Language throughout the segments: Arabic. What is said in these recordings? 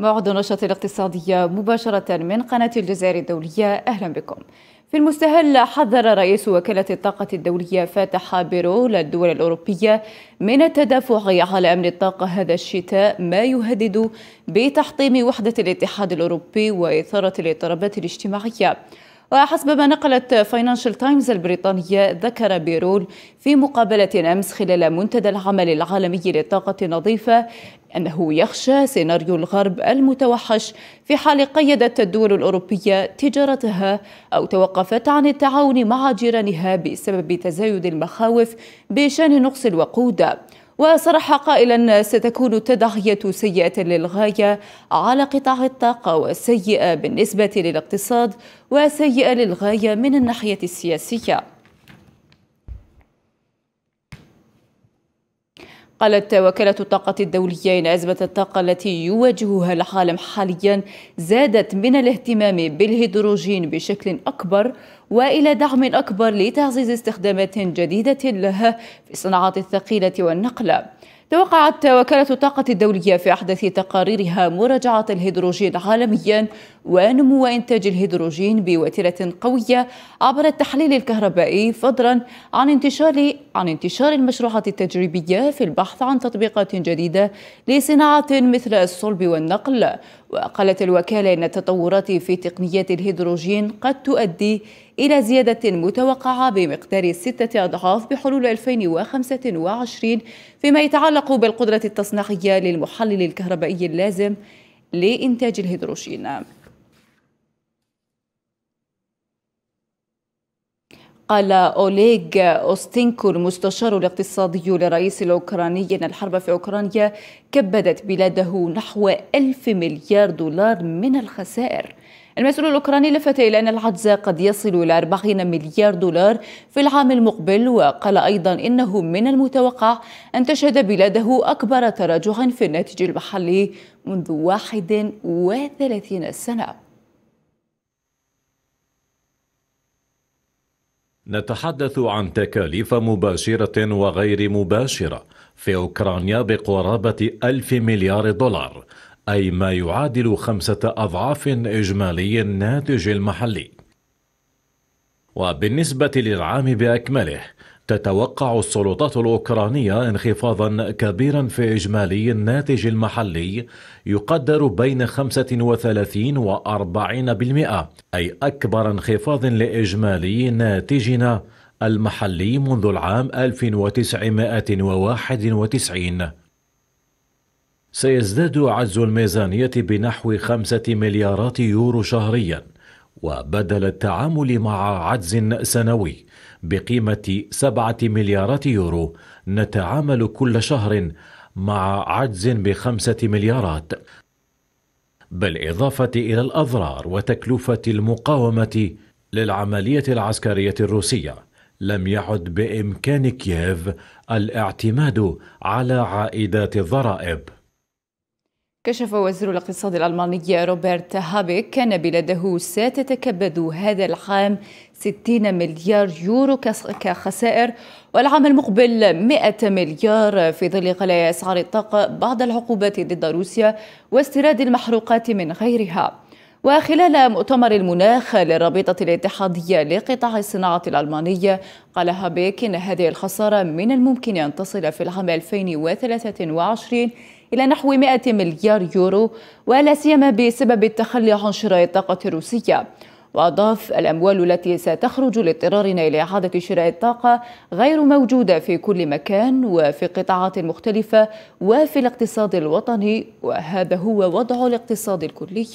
موعد النشاط الاقتصادية مباشرة من قناة الجزائر الدولية أهلا بكم في المستهل حذر رئيس وكالة الطاقة الدولية فاتح بيرو للدول الأوروبية من التدافع على أمن الطاقة هذا الشتاء ما يهدد بتحطيم وحدة الاتحاد الأوروبي وإثارة الاضطرابات الاجتماعية وحسب ما نقلت فاينانشال تايمز البريطانية ذكر بيرول في مقابلة أمس خلال منتدى العمل العالمي للطاقة النظيفة أنه يخشى سيناريو الغرب المتوحش في حال قيدت الدول الأوروبية تجارتها أو توقفت عن التعاون مع جيرانها بسبب تزايد المخاوف بشأن نقص الوقود وصرح قائلا ستكون التضحيه سيئة للغاية على قطاع الطاقة وسيئة بالنسبة للاقتصاد وسيئة للغاية من الناحية السياسية قالت وكالة الطاقة الدولية إن أزمة الطاقة التي يواجهها العالم حاليا زادت من الاهتمام بالهيدروجين بشكل أكبر وإلى دعم أكبر لتعزيز استخدامات جديدة لها في الصناعات الثقيلة والنقل توقعت وكالة الطاقة الدولية في أحدث تقاريرها مراجعة الهيدروجين عالميا ونمو إنتاج الهيدروجين بوتيرة قوية عبر التحليل الكهربائي فضلا عن انتشار عن انتشار المشروعات التجريبية في البحث عن تطبيقات جديدة لصناعة مثل الصلب والنقل وقالت الوكالة أن التطورات في تقنيات الهيدروجين قد تؤدي إلى زيادة متوقعة بمقدار ستة أضعاف بحلول 2025 فيما يتعلق بالقدرة التصنيعية للمحلل الكهربائي اللازم لإنتاج الهيدروجين قال أوليغ أوستينكو المستشار الاقتصادي للرئيس الأوكراني أن الحرب في أوكرانيا كبدت بلاده نحو ألف مليار دولار من الخسائر المسؤول الأوكراني لفت إلى أن العجز قد يصل إلى 40 مليار دولار في العام المقبل وقال أيضا إنه من المتوقع أن تشهد بلاده أكبر تراجع في الناتج المحلي منذ 31 سنة نتحدث عن تكاليف مباشرة وغير مباشرة في أوكرانيا بقرابة ألف مليار دولار أي ما يعادل خمسة أضعاف إجمالي الناتج المحلي وبالنسبة للعام بأكمله تتوقع السلطات الأوكرانية انخفاضا كبيرا في إجمالي الناتج المحلي يقدر بين 35 و 40% أي أكبر انخفاض لإجمالي ناتجنا المحلي منذ العام 1991 سيزداد عجز الميزانية بنحو خمسة مليارات يورو شهريا وبدل التعامل مع عجز سنوي بقيمة سبعة مليارات يورو نتعامل كل شهر مع عجز بخمسة مليارات بالإضافة إلى الأضرار وتكلفة المقاومة للعملية العسكرية الروسية لم يعد بإمكان كييف الاعتماد على عائدات الضرائب كشف وزير الاقتصاد الألماني روبرت هابيك أن بلاده ستتكبد هذا العام 60 مليار يورو كخسائر والعام المقبل 100 مليار في ظل غلاء أسعار الطاقة بعد العقوبات ضد روسيا واستيراد المحروقات من غيرها وخلال مؤتمر المناخ للرابطة الاتحادية لقطاع الصناعة الألمانية قال هابيك إن هذه الخسارة من الممكن أن تصل في العام 2023 إلى نحو 100 مليار يورو ولا سيما بسبب التخلي عن شراء الطاقة الروسية وأضاف الأموال التي ستخرج لاضطرارنا إلى إعادة شراء الطاقة غير موجودة في كل مكان وفي قطاعات مختلفة وفي الاقتصاد الوطني وهذا هو وضع الاقتصاد الكلي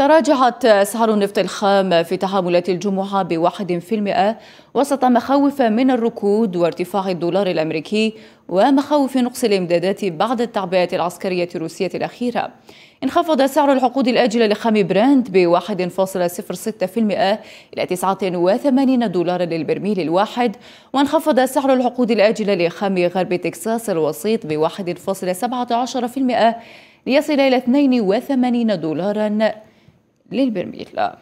تراجعت أسعار النفط الخام في تحاملات الجمعة بواحد في المئة وسط مخاوف من الركود وارتفاع الدولار الأمريكي ومخاوف نقص الإمدادات بعد التعبئة العسكرية الروسية الأخيرة انخفض سعر العقود الآجلة لخام براند ب 1.06% إلى 89 دولارا للبرميل الواحد وانخفض سعر العقود الآجلة لخام غرب تكساس الوسيط ب 1.17% ليصل إلى 82 دولارا للبرميل آه.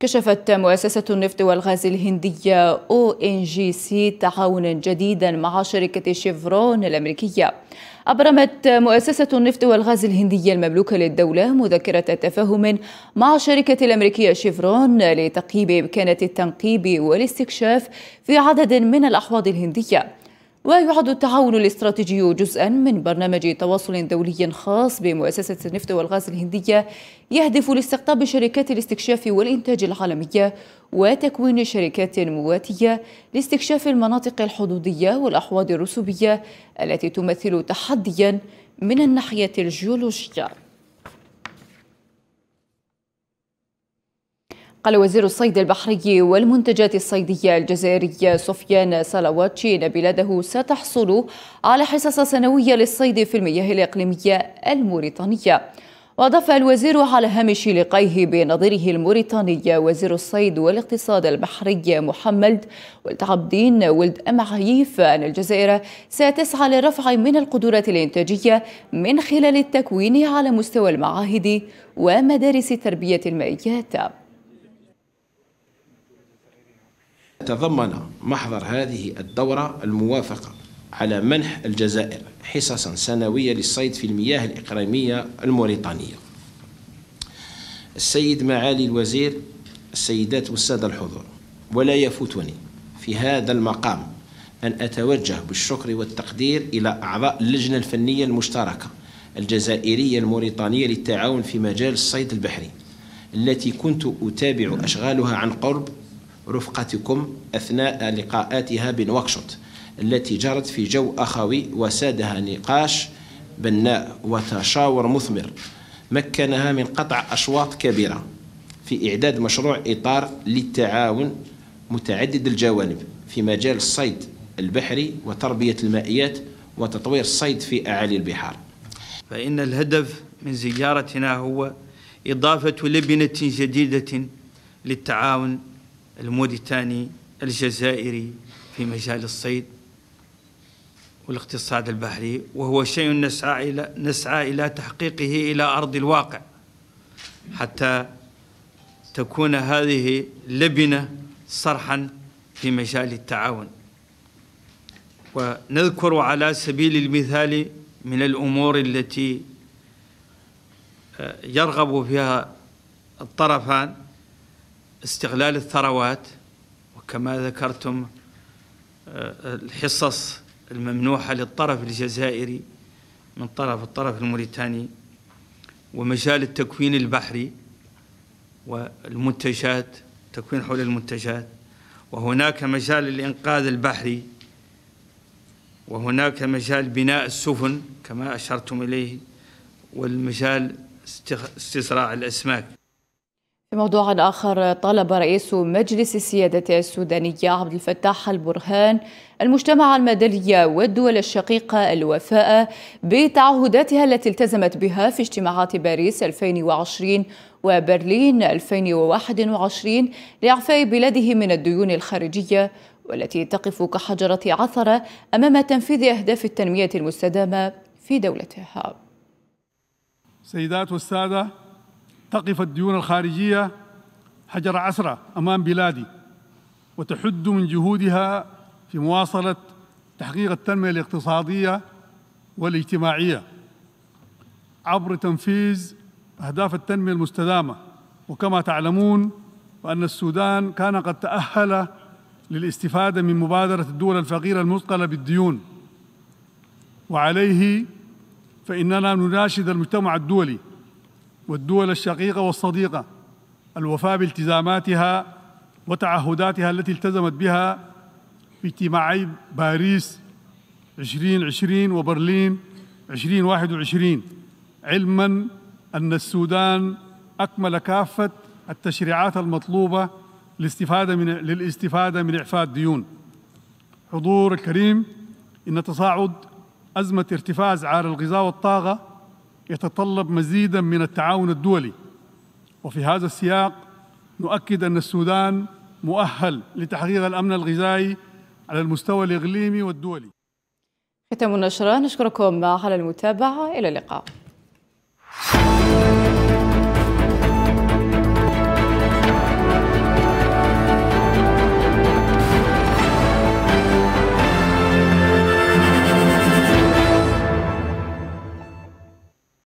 كشفت مؤسسة النفط والغاز الهندية او ان جي سي تعاونا جديدا مع شركة شيفرون الأمريكية أبرمت مؤسسة النفط والغاز الهندية المملوكة للدولة مذكرة تفاهم مع شركة الأمريكية شيفرون لتقييم إمكانات التنقيب والاستكشاف في عدد من الأحواض الهندية ويعد التعاون الاستراتيجي جزءا من برنامج تواصل دولي خاص بمؤسسة النفط والغاز الهندية يهدف لاستقطاب شركات الاستكشاف والإنتاج العالمية وتكوين شركات مواتية لاستكشاف المناطق الحدودية والأحواض الرسوبية التي تمثل تحديا من الناحية الجيولوجية قال وزير الصيد البحري والمنتجات الصيدية الجزائري سفيان سالواتشي إن بلاده ستحصل على حصص سنوية للصيد في المياه الإقليمية الموريتانية وأضاف الوزير على هامش لقائه بنظيره الموريتاني وزير الصيد والاقتصاد البحري محمد ولد عبدين ولد أم أن الجزائر ستسعى للرفع من القدرات الإنتاجية من خلال التكوين على مستوى المعاهد ومدارس تربية المائيات تضمن محضر هذه الدورة الموافقة على منح الجزائر حصصا سنوية للصيد في المياه الإقليمية الموريتانية السيد معالي الوزير السيدات والسادة الحضور ولا يفوتني في هذا المقام أن أتوجه بالشكر والتقدير إلى أعضاء اللجنة الفنية المشتركة الجزائرية الموريتانية للتعاون في مجال الصيد البحري التي كنت أتابع أشغالها عن قرب رفقتكم أثناء لقاءاتها بنواكشوط التي جرت في جو أخوي وسادها نقاش بناء وتشاور مثمر مكنها من قطع أشواط كبيرة في إعداد مشروع إطار للتعاون متعدد الجوانب في مجال الصيد البحري وتربية المائيات وتطوير الصيد في أعالي البحار فإن الهدف من زيارتنا هو إضافة لبنة جديدة للتعاون الموريتاني الجزائري في مجال الصيد والاقتصاد البحري وهو شيء نسعى إلى, نسعى إلى تحقيقه إلى أرض الواقع حتى تكون هذه لبنة صرحا في مجال التعاون ونذكر على سبيل المثال من الأمور التي آه، يرغب فيها الطرفان استغلال الثروات وكما ذكرتم آه، الحصص الممنوحة للطرف الجزائري من طرف الطرف الموريتاني ومجال التكوين البحري والمنتجات تكوين حول المنتجات وهناك مجال الإنقاذ البحري وهناك مجال بناء السفن كما أشرتم إليه والمجال استزراع الأسماك في موضوع آخر طالب رئيس مجلس السيادة السودانية عبد الفتاح البرهان المجتمع المدني والدول الشقيقة الوفاء بتعهداتها التي التزمت بها في اجتماعات باريس 2020 وبرلين 2021 لإعفاء بلاده من الديون الخارجية والتي تقف كحجرة عثرة أمام تنفيذ أهداف التنمية المستدامة في دولتها. سيدات والسادة تقف الديون الخارجية حجر عسرة أمام بلادي وتحد من جهودها في مواصلة تحقيق التنمية الاقتصادية والاجتماعية عبر تنفيذ أهداف التنمية المستدامة وكما تعلمون وأن السودان كان قد تأهل للاستفادة من مبادرة الدول الفقيرة المثقلة بالديون وعليه فإننا نناشد المجتمع الدولي والدول الشقيقة والصديقة الوفاء بالتزاماتها وتعهداتها التي التزمت بها في اجتماعي باريس 2020 وبرلين 2021 علما أن السودان أكمل كافة التشريعات المطلوبة للاستفادة من للاستفادة من إعفاء الديون. حضور الكريم إن تصاعد أزمة ارتفاع أسعار الغذاء والطاقة يتطلب مزيدا من التعاون الدولي وفي هذا السياق نؤكد أن السودان مؤهل لتحقيق الأمن الغذائي على المستوى الإقليمي والدولي ختام النشرة نشكركم على المتابعة إلى اللقاء